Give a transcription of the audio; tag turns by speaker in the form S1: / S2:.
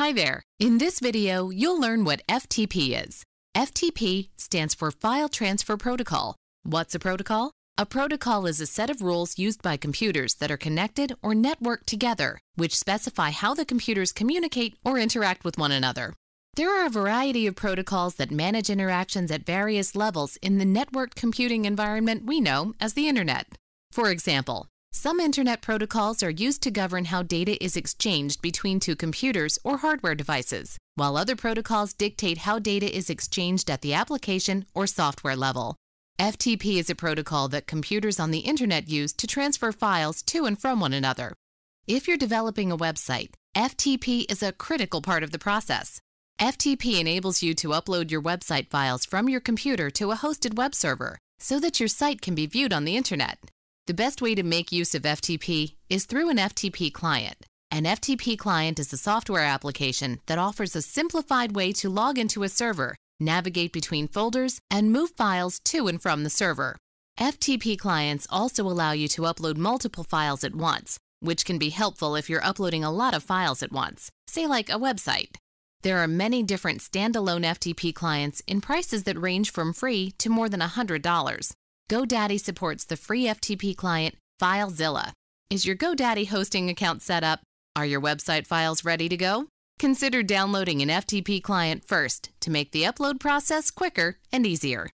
S1: Hi there. In this video, you'll learn what FTP is. FTP stands for File Transfer Protocol. What's a protocol? A protocol is a set of rules used by computers that are connected or networked together, which specify how the computers communicate or interact with one another. There are a variety of protocols that manage interactions at various levels in the networked computing environment we know as the Internet. For example, some Internet protocols are used to govern how data is exchanged between two computers or hardware devices, while other protocols dictate how data is exchanged at the application or software level. FTP is a protocol that computers on the Internet use to transfer files to and from one another. If you're developing a website, FTP is a critical part of the process. FTP enables you to upload your website files from your computer to a hosted web server so that your site can be viewed on the Internet. The best way to make use of FTP is through an FTP client. An FTP client is a software application that offers a simplified way to log into a server, navigate between folders, and move files to and from the server. FTP clients also allow you to upload multiple files at once, which can be helpful if you're uploading a lot of files at once, say like a website. There are many different standalone FTP clients in prices that range from free to more than $100. GoDaddy supports the free FTP client FileZilla. Is your GoDaddy hosting account set up? Are your website files ready to go? Consider downloading an FTP client first to make the upload process quicker and easier.